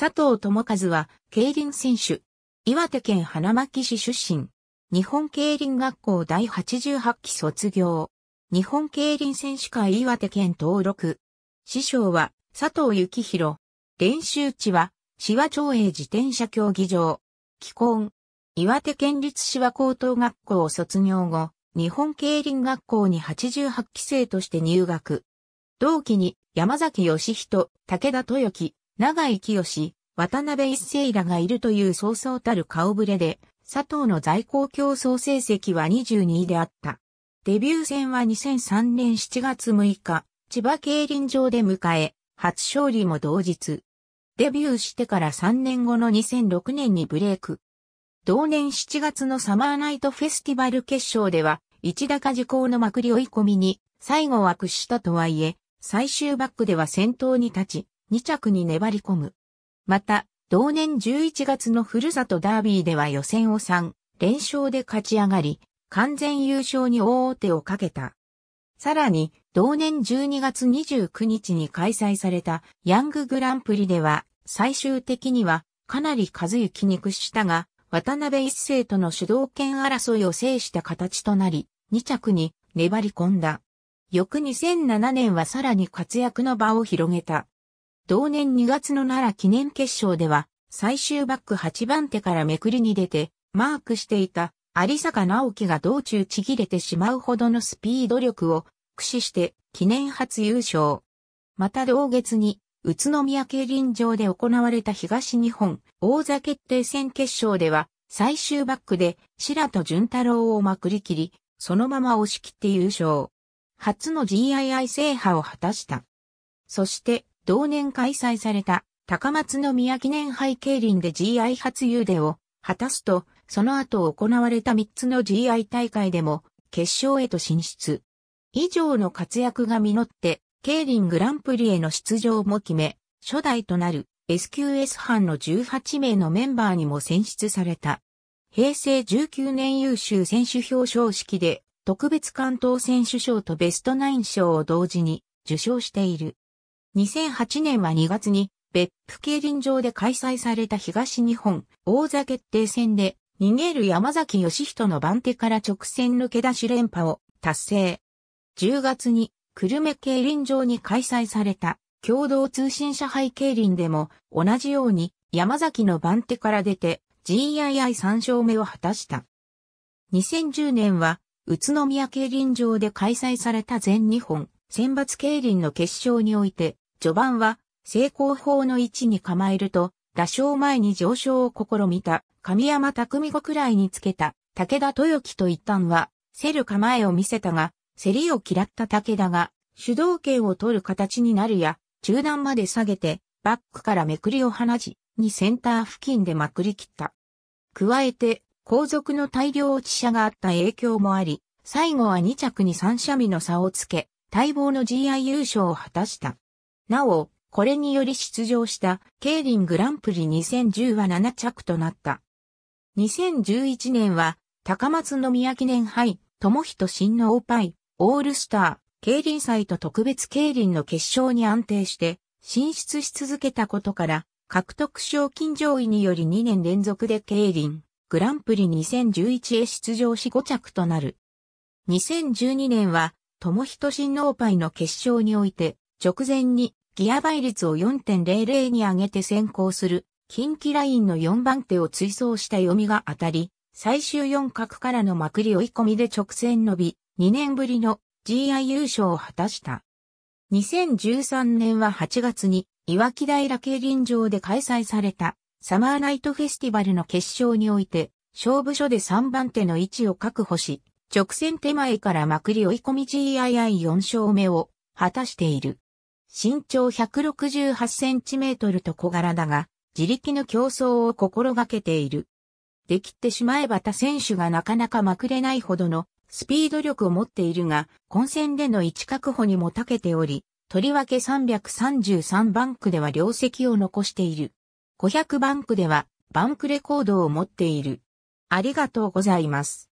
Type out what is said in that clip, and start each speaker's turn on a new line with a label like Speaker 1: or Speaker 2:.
Speaker 1: 佐藤智和は、競輪選手。岩手県花巻市出身。日本競輪学校第88期卒業。日本競輪選手会岩手県登録。師匠は佐藤幸宏。練習地は、紫波町営自転車競技場。既婚。岩手県立紫波高等学校を卒業後、日本競輪学校に88期生として入学。同期に山崎義人、武田豊樹、長井清、渡辺一世らがいるという早々たる顔ぶれで、佐藤の在校競争成績は22位であった。デビュー戦は2003年7月6日、千葉競輪場で迎え、初勝利も同日。デビューしてから3年後の2006年にブレイク。同年7月のサマーナイトフェスティバル決勝では、一高時効のまくり追い込みに、最後は屈したとはいえ、最終バックでは先頭に立ち、2着に粘り込む。また、同年11月のふるさとダービーでは予選を3連勝で勝ち上がり、完全優勝に大手をかけた。さらに、同年12月29日に開催されたヤンググランプリでは、最終的にはかなり数行きに屈したが、渡辺一世との主導権争いを制した形となり、2着に粘り込んだ。翌2007年はさらに活躍の場を広げた。同年2月の奈良記念決勝では、最終バック8番手からめくりに出て、マークしていた有坂直樹が道中ちぎれてしまうほどのスピード力を駆使して記念初優勝。また同月に宇都宮競輪場で行われた東日本王座決定戦決勝では最終バックで白戸淳太郎をまくりきり、そのまま押し切って優勝。初の GII 制覇を果たした。そして同年開催された高松宮記念杯競輪で GI 初優出を果たすと、その後行われた3つの GI 大会でも決勝へと進出。以上の活躍が実って、競輪グランプリへの出場も決め、初代となる SQS 班の18名のメンバーにも選出された。平成19年優秀選手表彰式で特別関東選手賞とベストナイン賞を同時に受賞している。2008年は2月に別府競輪場で開催された東日本王座決定戦で逃げる山崎義人の番手から直線抜け出し連覇を達成。10月に久留米競輪場に開催された共同通信社杯競輪でも同じように山崎の番手から出て GII3 勝目を果たした。2010年は宇都宮競輪場で開催された全日本選抜競輪の決勝において序盤は成功法の位置に構えると、打賞前に上昇を試みた神山匠子くらいにつけた武田豊樹と一旦は、競る構えを見せたが、競りを嫌った武田が、主導権を取る形になるや、中段まで下げて、バックからめくりを放ち、にセンター付近でまくり切った。加えて、後続の大量落ち車があった影響もあり、最後は2着に3車尾の差をつけ、待望の GI 優勝を果たした。なお、これにより出場したケイリングランプリ2010は7着となった。2011年は高松宮記念杯、友人新王イ、オールスター、競輪祭と特別競輪の決勝に安定して進出し続けたことから、獲得賞金上位により2年連続で競輪、グランプリ2011へ出場し5着となる。2012年は、友人新王イの決勝において、直前にギア倍率を4.00に上げて先行する、近畿ラインの4番手を追走した読みが当たり、最終4角からのまくり追い込みで直線伸び、2年ぶりの GI 優勝を果たした。2013年は8月に、岩木平競輪場で開催された、サマーナイトフェスティバルの決勝において、勝負所で3番手の位置を確保し、直線手前からまくり追い込み GII4 勝目を果たしている。身長168センチメートルと小柄だが、自力の競争を心がけている。できてしまえば他選手がなかなかまくれないほどのスピード力を持っているが、混戦での位置確保にも長けており、とりわけ333バンクでは両席を残している。500バンクではバンクレコードを持っている。ありがとうございます。